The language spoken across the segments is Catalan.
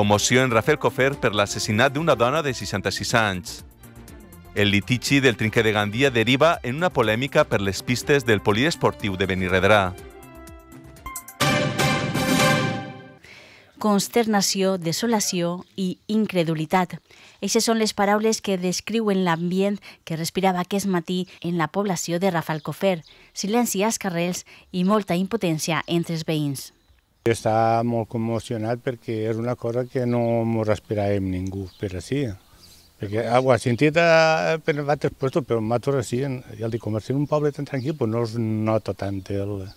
Commoció en Rafael Cofer per l'assassinat d'una dona de 66 anys. El litigi del trinquer de Gandia deriva en una polèmica per les pistes del poliesportiu de Benirredrà. Consternació, desolació i incredulitat. Eixes són les paraules que descriuen l'ambient que respirava aquest matí en la població de Rafalcofer. Silenci als carrers i molta impotència entre els veïns. ...está muy porque porque una cosa que no m'ho respira ningú ningún, pero Perquè porque agua he ...pero a, per pero llocs, però ...y así. Y al el un pueblo tan tranquilo... pues no es nota tanto el...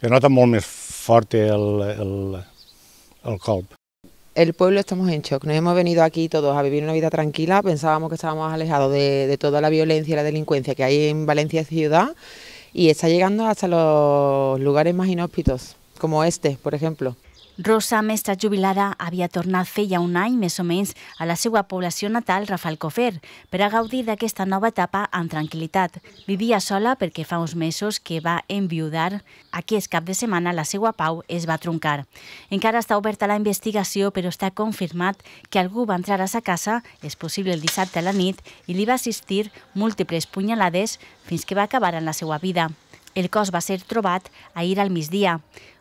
Es nota molt el, el, el El pueblo estamos en shock, nos hemos venido aquí todos a vivir una vida tranquila, pensábamos que estábamos alejados de, de toda la violencia y la delincuencia que hay en Valencia ciudad y está llegando hasta los lugares más inhóspitos. como este, por ejemplo. Rosa Mestra jubilada havia tornat feia un any més o menys a la seva població natal Rafalcofer per a gaudir d'aquesta nova etapa amb tranquil·litat. Vivia sola perquè fa uns mesos que va enviudar. Aquest cap de setmana la seva pau es va troncar. Encara està oberta la investigació però està confirmat que algú va entrar a sa casa, és possible el dissabte a la nit, i li va assistir múltiples punyalades fins que va acabar en la seva vida. El cos va ser trobat ahir al migdia.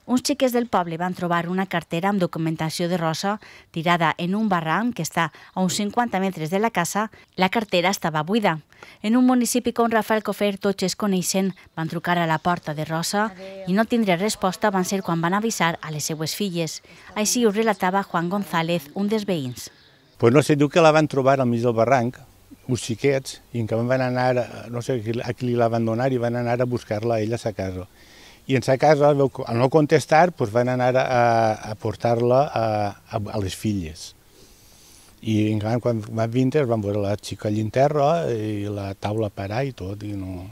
Uns xiquets del poble van trobar una cartera amb documentació de rosa tirada en un barranc que està a uns 50 metres de la casa. La cartera estava buida. En un municipi com Rafael Cofer tots es coneixen, van trucar a la porta de Rosa i no tindre resposta van ser quan van avisar a les seues filles. Així ho relatava Juan González, un dels veïns. Pues no sé, diu que la van trobar al mig del barranc, uns xiquets i en que van anar, a, no sé a qui li la van donar, i van anar a buscar-la a ella a sa casa. I en sa casa, al no contestar, doncs van anar a, a portar-la a, a, a les filles. I encara quan van vindre van veure la xica allà en terra i la taula parar i tot. I no...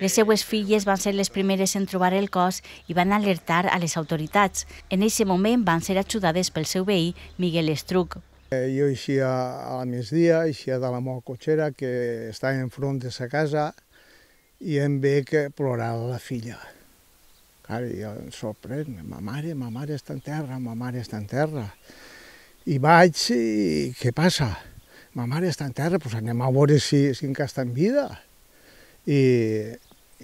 Les seues filles van ser les primeres en trobar el cos i van alertar a les autoritats. En aquest moment van ser ajudades pel seu veí, Miguel Estruc, Eh, jo eixia a la migdia, eixia de la meva cotxera, que estava enfront de sa casa, i em ve que plorava la filla. Clar, jo em sorprès, ma mare, ma mare està en terra, ma mare està en terra. I vaig i què passa? Ma mare està en terra, doncs anem a veure si, si encara està en vida. I,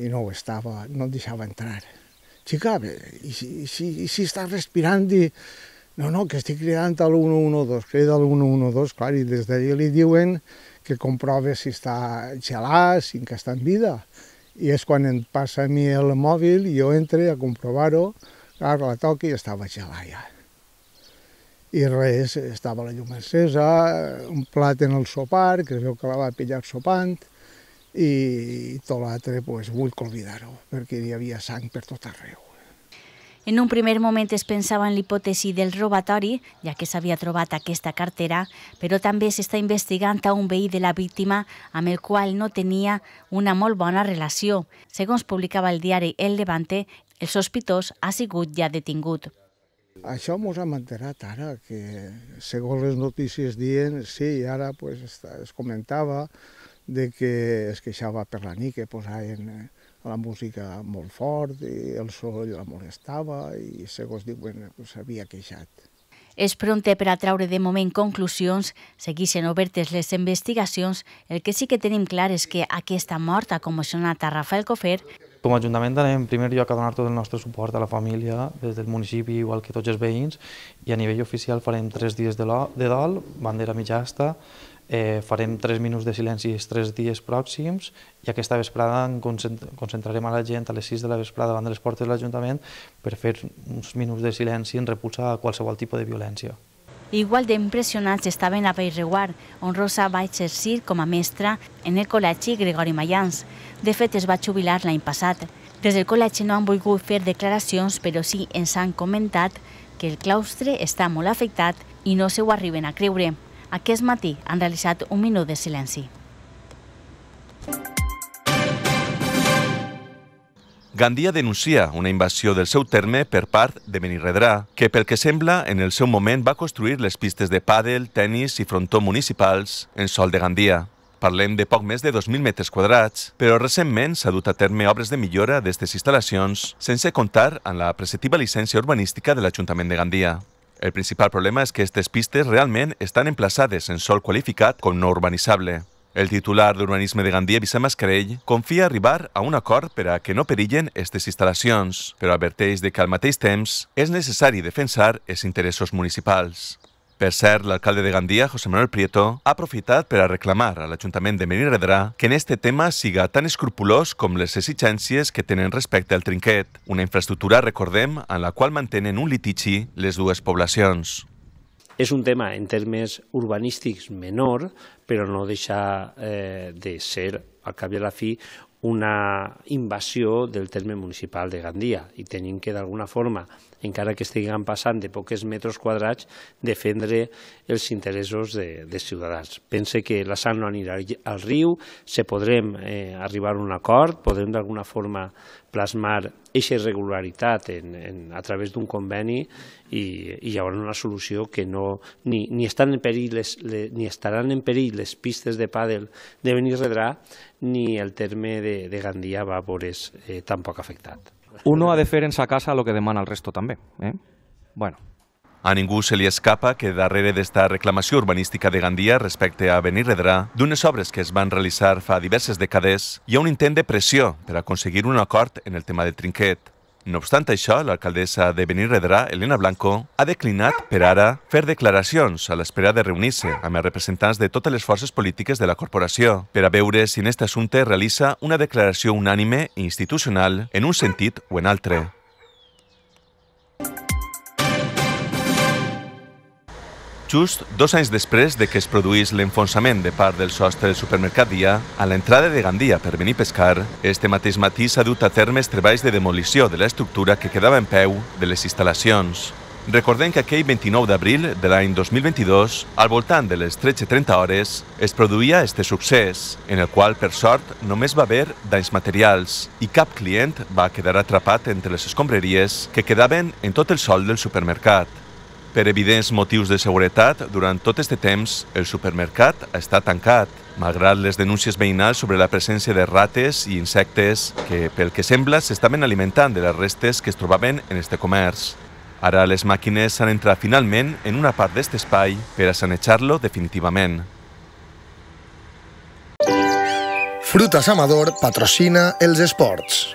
I no ho estava, no el deixava entrar. Xica, i si, i si, i si està respirant, i, no, no, que estic creant al 112, crida al 112, clar, i des d'allí li diuen que comprove si està gelat, si que està en vida. I és quan em passa a mi el mòbil, i jo entre a comprovar-ho, clar, la toqui i estava gelat ja. I res, estava la llum encesa, un plat en el sopar, que es veu que la va pillar sopant, i, i tot l'altre, doncs, vull oblidar-ho, perquè hi havia sang per tot arreu. En un primer moment es pensava en l'hipòtesi del robatori, ja que s'havia trobat aquesta cartera, però també s'està investigant a un veí de la víctima amb el qual no tenia una molt bona relació. Segons publicava el diari El Levante, el sospitós ha sigut ja detingut. Això ens hem enterat ara, que segons les notícies dient, sí, ara pues, es comentava, de que es queixava per la nit que posaven eh, la música molt fort i el soroll la molestava i segons diuen s'havia queixat. És prompte per a traure de moment conclusions, segueixen obertes les investigacions, el que sí que tenim clar és que aquesta mort ha commocionat a Rafael Cofer. Com a Ajuntament anem en primer lloc a donar tot el nostre suport a la família des del municipi, igual que tots els veïns, i a nivell oficial farem tres dies de dol, bandera mitjasta, Eh, farem 3 minuts de silenci els 3 dies pròxims i aquesta vesprada en concentrarem a la gent a les 6 de la vesprada davant de les portes de l'Ajuntament per fer uns minuts de silenci en repulsa a qualsevol tipus de violència. Igual d'impressionats estaven a Bellreguard, on Rosa va exercir com a mestra en el col·legi Gregori Mayans. De fet, es va jubilar l'any passat. Des del col·legi no han volgut fer declaracions, però sí ens han comentat que el claustre està molt afectat i no se ho arriben a creure aquest matí han realitzat un minut de silenci. Gandia denuncia una invasió del seu terme per part de Benirredrà, que pel que sembla en el seu moment va construir les pistes de pàdel, tennis i frontó municipals en sol de Gandia. Parlem de poc més de 2.000 metres quadrats, però recentment s'ha dut a terme obres de millora d'aquestes instal·lacions sense comptar amb la preceptiva llicència urbanística de l'Ajuntament de Gandia. El principal problema és que aquestes pistes realment estan emplaçades en sol qualificat com no urbanitzable. El titular d'Urbanisme de Gandia, Vicent Mascarell, confia arribar a un acord per a que no perillen aquestes instal·lacions, però adverteix de que al mateix temps és necessari defensar els interessos municipals. Per cert, l'alcalde de Gandia, José Manuel Prieto, ha aprofitat per a reclamar a l'Ajuntament de Meriredrà que en este tema siga tan escrupulós com les exigències que tenen respecte al trinquet, una infraestructura, recordem, en la qual mantenen un litigi les dues poblacions. És un tema en termes urbanístics menor, però no deixa eh, de ser, al cap i a la fi, una invasió del terme municipal de Gandia i tenim que d'alguna forma, encara que estiguin passant de poques metres quadrats, defendre els interessos de, de ciutadans. Pense que la sang no anirà al riu, se podrem eh, arribar a un acord, podrem d'alguna forma plasmar aquesta irregularitat en, en, a través d'un conveni i, i hi haurà una solució que no, ni, ni, estan en perill les, les, ni estaran en perill les pistes de pàdel de Benirredrà ni el terme de de, de Gandia va veure's eh, tan poc afectat. Uno ha de fer en sa casa el que demana el resto també. Eh? Bueno, a ningú se li escapa que darrere d'esta reclamació urbanística de Gandia respecte a Benirredrà, d'unes obres que es van realitzar fa diverses dècades, hi ha un intent de pressió per aconseguir un acord en el tema del trinquet. No obstant això, l'alcaldessa de Benirredrà, Elena Blanco, ha declinat per ara fer declaracions a l'espera de reunir-se amb els representants de totes les forces polítiques de la corporació per a veure si en aquest assumpte realitza una declaració unànime i institucional en un sentit o en altre. just dos anys després de que es produís l'enfonsament de part del sostre del supermercat Dia, a l'entrada de Gandia per venir a pescar, este mateix matí s'ha dut a terme els treballs de demolició de l'estructura que quedava en peu de les instal·lacions. Recordem que aquell 29 d'abril de l'any 2022, al voltant de les 13.30 hores, es produïa este succés, en el qual, per sort, només va haver danys materials i cap client va quedar atrapat entre les escombreries que quedaven en tot el sol del supermercat. Per evidents motius de seguretat, durant tot este temps, el supermercat ha estat tancat, malgrat les denúncies veïnals sobre la presència de rates i insectes que, pel que sembla, s'estaven alimentant de les restes que es trobaven en este comerç. Ara les màquines s'han entrat finalment en una part d'aquest espai per a sanejar-lo definitivament. Frutas Amador patrocina els esports.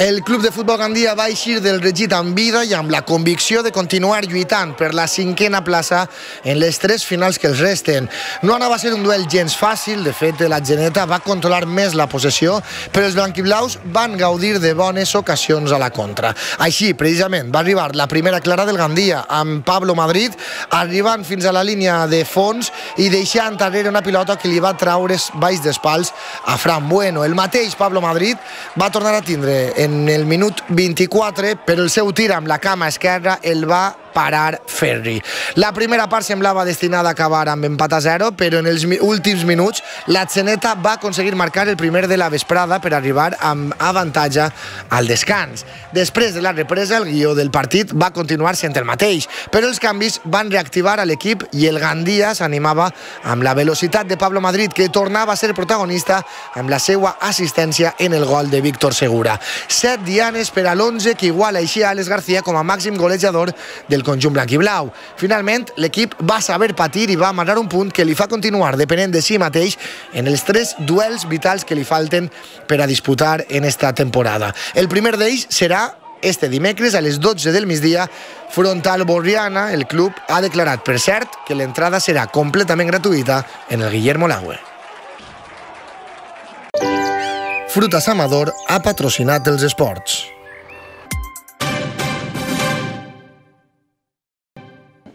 El club de futbol Gandia va eixir del regit amb vida i amb la convicció de continuar lluitant per la cinquena plaça en les tres finals que els resten. No anava a ser un duel gens fàcil, de fet la Geneta va controlar més la possessió, però els blanquiblaus van gaudir de bones ocasions a la contra. Així, precisament, va arribar la primera clara del Gandia, amb Pablo Madrid arribant fins a la línia de fons i deixant darrere una pilota que li va traure baix d'espals a Fran Bueno. El mateix Pablo Madrid va tornar a tindre en en el minut 24, però el seu tir amb la cama esquerra el va parar Ferri. La primera part semblava destinada a acabar amb empat a 0, però en els últims minuts la Xeneta va aconseguir marcar el primer de la vesprada per arribar amb avantatge al descans. Després de la represa, el guió del partit va continuar sent el mateix, però els canvis van reactivar a l'equip i el Gandia s'animava amb la velocitat de Pablo Madrid, que tornava a ser protagonista amb la seva assistència en el gol de Víctor Segura. Set dianes per a l'11, que iguala així a García com a màxim golejador del del conjunt blanc i blau. Finalment, l'equip va saber patir i va amagar un punt que li fa continuar depenent de si mateix en els tres duels vitals que li falten per a disputar en esta temporada. El primer d'ells serà este dimecres a les 12 del migdia frontal Borriana. El club ha declarat, per cert, que l'entrada serà completament gratuïta en el Guillermo Laue. Frutas Amador ha patrocinat els esports.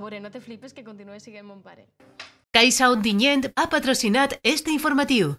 Agora, no te flipes que continué seguint en pare. Caixa ha patrocinat este informatiu.